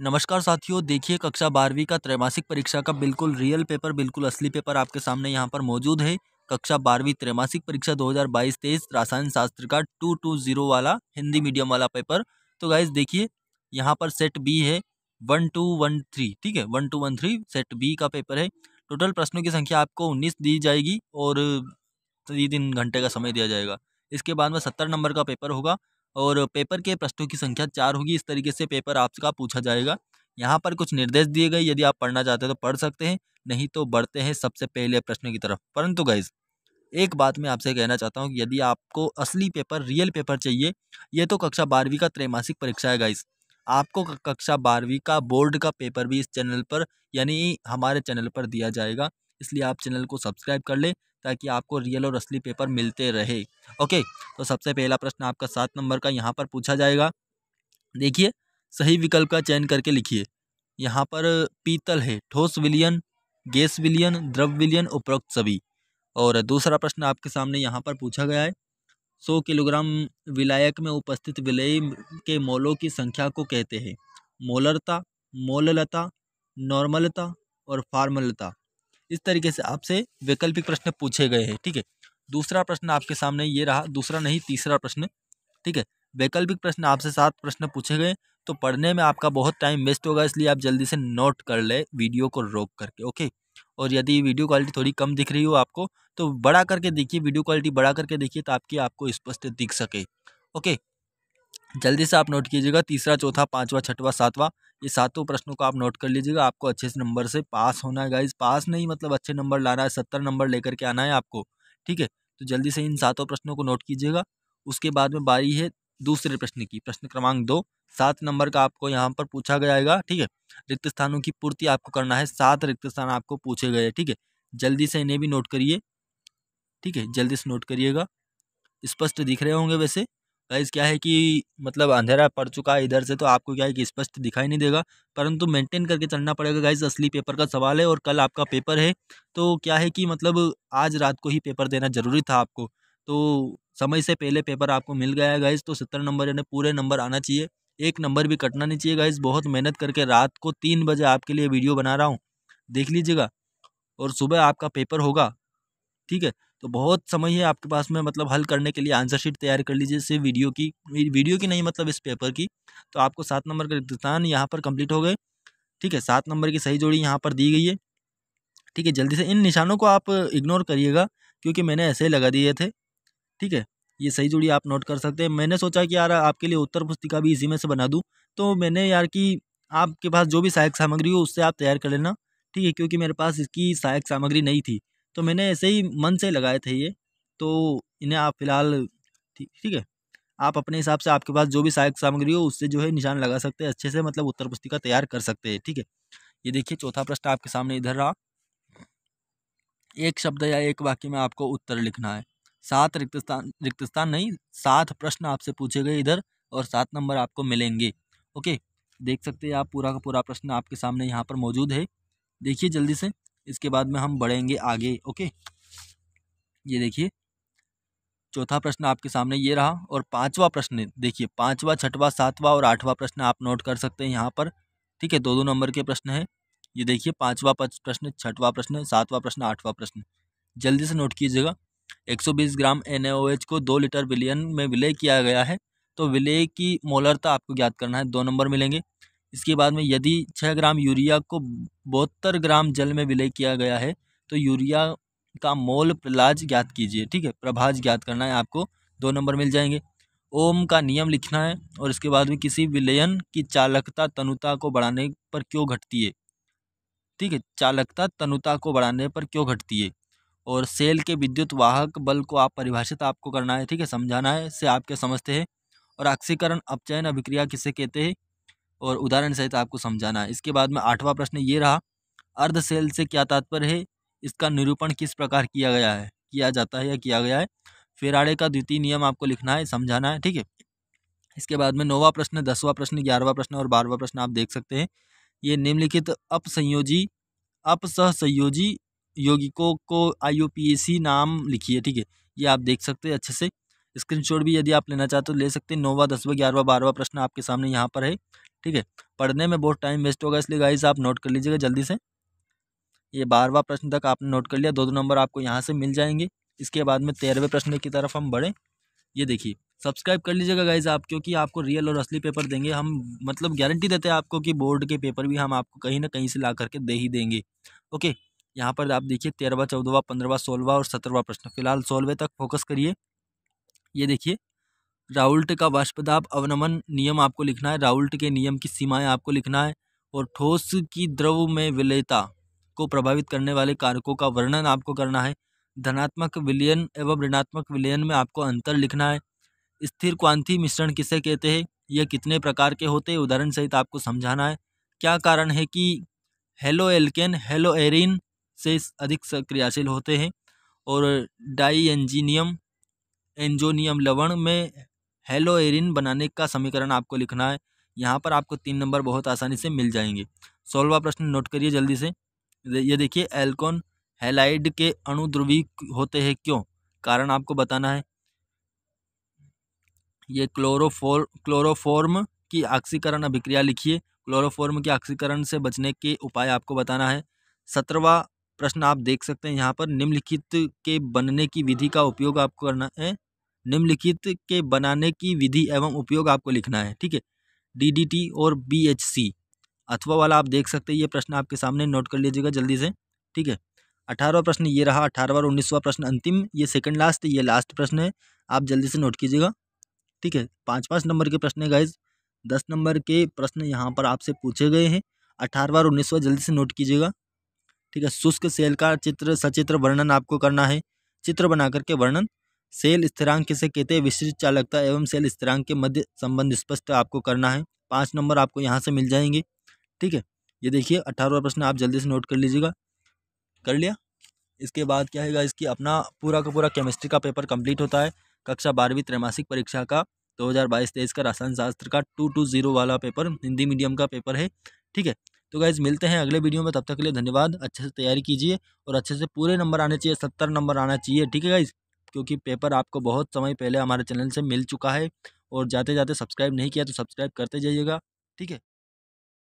नमस्कार साथियों देखिए कक्षा बारहवीं का त्रैमासिक परीक्षा का बिल्कुल रियल पेपर बिल्कुल असली पेपर आपके सामने यहाँ पर मौजूद है कक्षा बारहवीं त्रैमासिक परीक्षा 2022 हज़ार रसायन शास्त्र का टू टू जीरो वाला हिंदी मीडियम वाला पेपर तो गाइज देखिए यहाँ पर सेट बी है वन टू वन थ्री ठीक है one two one three set B का पेपर है टोटल प्रश्नों की संख्या आपको उन्नीस दी जाएगी और तीन घंटे का समय दिया जाएगा इसके बाद में सत्तर नंबर का पेपर होगा और पेपर के प्रश्नों की संख्या चार होगी इस तरीके से पेपर आपका पूछा जाएगा यहाँ पर कुछ निर्देश दिए गए यदि आप पढ़ना चाहते हैं तो पढ़ सकते हैं नहीं तो बढ़ते हैं सबसे पहले प्रश्नों की तरफ परंतु गाइज एक बात मैं आपसे कहना चाहता हूँ कि यदि आपको असली पेपर रियल पेपर चाहिए ये तो कक्षा बारहवीं का त्रैमासिक परीक्षा है गाइज आपको कक्षा बारहवीं का बोर्ड का पेपर भी इस चैनल पर यानी हमारे चैनल पर दिया जाएगा इसलिए आप चैनल को सब्सक्राइब कर लें ताकि आपको रियल और असली पेपर मिलते रहे ओके तो सबसे पहला प्रश्न आपका सात नंबर का यहाँ पर पूछा जाएगा देखिए सही विकल्प का चयन करके लिखिए यहाँ पर पीतल है ठोस विलियन गैस विलियन द्रव विलियन उपरोक्त सभी और दूसरा प्रश्न आपके सामने यहाँ पर पूछा गया है सौ किलोग्राम विलायक में उपस्थित विलय के मोलों की संख्या को कहते हैं मोलरता मोललता नॉर्मलता और फार्मलता इस तरीके से आपसे वैकल्पिक प्रश्न पूछे गए हैं ठीक है दूसरा प्रश्न आपके सामने ये रहा दूसरा नहीं तीसरा प्रश्न ठीक है वैकल्पिक प्रश्न आपसे सात प्रश्न पूछे गए तो पढ़ने में आपका बहुत टाइम वेस्ट होगा इसलिए आप जल्दी से नोट कर ले वीडियो को रोक करके ओके और यदि वीडियो क्वालिटी थोड़ी कम दिख रही हो आपको तो बड़ा करके देखिए वीडियो क्वालिटी बड़ा करके देखिए ताकि आपको स्पष्ट दिख सके ओके जल्दी से आप नोट कीजिएगा तीसरा चौथा पाँचवा छठवा सातवा ये सातों प्रश्नों को आप नोट कर लीजिएगा आपको अच्छे से नंबर से पास होना है गाइज पास नहीं मतलब अच्छे नंबर लाना है सत्तर नंबर लेकर के आना है आपको ठीक है तो जल्दी से इन सातों प्रश्नों को नोट कीजिएगा उसके बाद में बारी है दूसरे प्रश्न की प्रश्न क्रमांक दो सात नंबर का आपको यहाँ पर पूछा गयागा ठीक है रिक्त स्थानों की पूर्ति आपको करना है सात रिक्त स्थान आपको पूछे गए ठीक है जल्दी से इन्हें भी नोट करिए ठीक है जल्दी से नोट करिएगा स्पष्ट दिख रहे होंगे वैसे गाइस क्या है कि मतलब अंधेरा पड़ चुका है इधर से तो आपको क्या है कि स्पष्ट दिखाई नहीं देगा परंतु मेंटेन करके चलना पड़ेगा गाइस असली पेपर का सवाल है और कल आपका पेपर है तो क्या है कि मतलब आज रात को ही पेपर देना ज़रूरी था आपको तो समय से पहले पेपर आपको मिल गया है गाइज तो सत्तर नंबर यानी पूरे नंबर आना चाहिए एक नंबर भी कटना नहीं चाहिए गाइज बहुत मेहनत करके रात को तीन बजे आपके लिए वीडियो बना रहा हूँ देख लीजिएगा और सुबह आपका पेपर होगा ठीक है तो बहुत समय है आपके पास में मतलब हल करने के लिए आंसर शीट तैयार कर लीजिए सिर्फ वीडियो की वीडियो की नहीं मतलब इस पेपर की तो आपको सात नंबर का रिक्तान यहाँ पर कंप्लीट हो गए ठीक है सात नंबर की सही जोड़ी यहाँ पर दी गई है ठीक है जल्दी से इन निशानों को आप इग्नोर करिएगा क्योंकि मैंने ऐसे ही लगा दिए थे ठीक है ये सही जोड़ी आप नोट कर सकते हैं मैंने सोचा कि यार आपके लिए उत्तर पुस्तिका भी इसी में से बना दूँ तो मैंने यार कि आपके पास जो भी सहायक सामग्री हो उससे आप तैयार कर लेना ठीक है क्योंकि मेरे पास इसकी सहायक सामग्री नहीं थी तो मैंने ऐसे ही मन से लगाए थे ये तो इन्हें आप फिलहाल ठीक है आप अपने हिसाब से आपके पास जो भी सहायक सामग्री हो उससे जो है निशान लगा सकते हैं अच्छे से मतलब उत्तर पुस्तिका तैयार कर सकते हैं ठीक है ये देखिए चौथा प्रश्न आपके सामने इधर रहा एक शब्द या एक वाक्य में आपको उत्तर लिखना है सात रिक्त स्थान रिक्त स्थान नहीं सात प्रश्न आपसे पूछे गए इधर और सात नंबर आपको मिलेंगे ओके देख सकते हैं आप पूरा का पूरा प्रश्न आपके सामने यहाँ पर मौजूद है देखिए जल्दी से इसके बाद में हम बढ़ेंगे आगे ओके ये देखिए चौथा प्रश्न आपके सामने ये रहा और पांचवा प्रश्न देखिए पांचवा छठवा सातवा और आठवा प्रश्न आप नोट कर सकते हैं यहाँ पर ठीक है दो दो नंबर के प्रश्न हैं ये देखिए पांचवा प्रश्न छठवा प्रश्न सातवा प्रश्न आठवा प्रश्न जल्दी से नोट कीजिएगा 120 ग्राम एन को दो लीटर विलियन में विलय किया गया है तो विलय की मोलरता आपको ज्ञात करना है दो नंबर मिलेंगे इसके बाद में यदि छः ग्राम यूरिया को बहत्तर ग्राम जल में विलय किया गया है तो यूरिया का मोल प्रलाज ज्ञात कीजिए ठीक है प्रभाज ज्ञात करना है आपको दो नंबर मिल जाएंगे ओम का नियम लिखना है और इसके बाद में किसी विलयन की चालकता तनुता को बढ़ाने पर क्यों घटती है ठीक है चालकता तनुता को बढ़ाने पर क्यों घटती है और सेल के विद्युत वाहक बल को आप परिभाषित आपको करना है ठीक है समझाना है से आपके समझते हैं और ऑक्सीकरण अपचयन अभिक्रिया किसे कहते हैं और उदाहरण सहित आपको समझाना है इसके बाद में आठवां प्रश्न ये रहा अर्ध सेल से क्या तात्पर्य है इसका निरूपण किस प्रकार किया गया है किया जाता है या किया गया है फेराड़े का द्वितीय नियम आपको लिखना है समझाना है ठीक है इसके बाद में नौवा प्रश्न दसवां प्रश्न ग्यारहवा प्रश्न और बारहवा प्रश्न आप देख सकते हैं ये निम्नलिखित अपसंयोजी अपसहसंयोजी यौगिकों को आई नाम लिखिए ठीक है ये आप देख सकते हैं अच्छे से स्क्रीनशॉट भी यदि आप लेना चाहते हो ले सकते हैं नौवा दसवा ग्यारहवा बारहवा प्रश्न आपके सामने यहाँ पर है ठीक है पढ़ने में बहुत टाइम वेस्ट होगा इसलिए गाइस आप नोट कर लीजिएगा जल्दी से ये बारहवा प्रश्न तक आपने नोट कर लिया दो दो नंबर आपको यहाँ से मिल जाएंगे इसके बाद में तेरहवें प्रश्न की तरफ हम बढ़ें ये देखिए सब्सक्राइब कर लीजिएगा गाइज आप क्योंकि आपको रियल और असली पेपर देंगे हम मतलब गारंटी देते हैं आपको कि बोर्ड के पेपर भी हम आपको कहीं ना कहीं से ला करके दे ही देंगे ओके यहाँ पर आप देखिए तेरहवा चौदहवा पंद्रहवा सोलहवा और सत्रहवा प्रश्न फिलहाल सोलहवें तक फोकस करिए ये देखिए राउल्ट का वाष्पदाब अवनमन नियम आपको लिखना है राउल्ट के नियम की सीमाएं आपको लिखना है और ठोस की द्रव में विलयता को प्रभावित करने वाले कारकों का वर्णन आपको करना है धनात्मक विलयन एवं ऋणात्मक विलयन में आपको अंतर लिखना है स्थिर क्वांथी मिश्रण किसे कहते हैं यह कितने प्रकार के होते हैं उदाहरण सहित आपको समझाना है क्या कारण है कि हेलो एल्केन हेलो एरिन से अधिक सक्रियाशील होते हैं और डाई एंजीनियम एंजोनियम लवण में हेलो एरिन बनाने का समीकरण आपको लिखना है यहाँ पर आपको तीन नंबर बहुत आसानी से मिल जाएंगे सोलवा प्रश्न नोट करिए जल्दी से ये देखिए एल्कोन हेलाइड के अणु होते हैं क्यों कारण आपको बताना है ये क्लोरोफोर क्लोरोफॉर्म की ऑक्सीकरण अभिक्रिया लिखिए क्लोरोफॉर्म के ऑक्सीकरण से बचने के उपाय आपको बताना है सत्रवा प्रश्न आप देख सकते हैं यहाँ पर निम्नलिखित के बनने की विधि का उपयोग आपको करना है निम्नलिखित के बनाने की विधि एवं उपयोग आपको लिखना है ठीक है डी और बी अथवा वाला आप देख सकते हैं ये प्रश्न आपके सामने नोट कर लीजिएगा जल्दी से ठीक है अठारहवा प्रश्न ये रहा अठारहवा और उन्नीसवा प्रश्न अंतिम ये सेकंड लास्ट ये लास्ट प्रश्न है आप जल्दी से नोट कीजिएगा ठीक है पाँच पाँच नंबर के प्रश्न है गाइज दस नंबर के प्रश्न यहाँ पर आपसे पूछे गए हैं अठारहवा और उन्नीसवा जल्दी से नोट कीजिएगा ठीक है शुष्क सेल का चित्र सचित्र वर्णन आपको करना है चित्र बना करके वर्णन सेल स्थिरांक किसे कहते हैं विशिष्ट चालकता एवं सेल स्थिरांक के मध्य संबंध स्पष्ट आपको करना है पाँच नंबर आपको यहाँ से मिल जाएंगे ठीक है ये देखिए अठारहवा प्रश्न आप जल्दी से नोट कर लीजिएगा कर लिया इसके बाद क्या है इसकी अपना पूरा का पूरा केमिस्ट्री का पेपर कंप्लीट होता है कक्षा बारहवीं त्रैमासिक परीक्षा का 2022 तेईस का रासायन शास्त्र का टू टू जीरो वाला पेपर हिंदी मीडियम का पेपर है ठीक है तो गाइज मिलते हैं अगले वीडियो में तब तक के लिए धन्यवाद अच्छे से तैयारी कीजिए और अच्छे से पूरे नंबर आने चाहिए सत्तर नंबर आना चाहिए ठीक है गाइज़ क्योंकि पेपर आपको बहुत समय पहले हमारे चैनल से मिल चुका है और जाते जाते सब्सक्राइब नहीं किया तो सब्सक्राइब करते जाइएगा ठीक है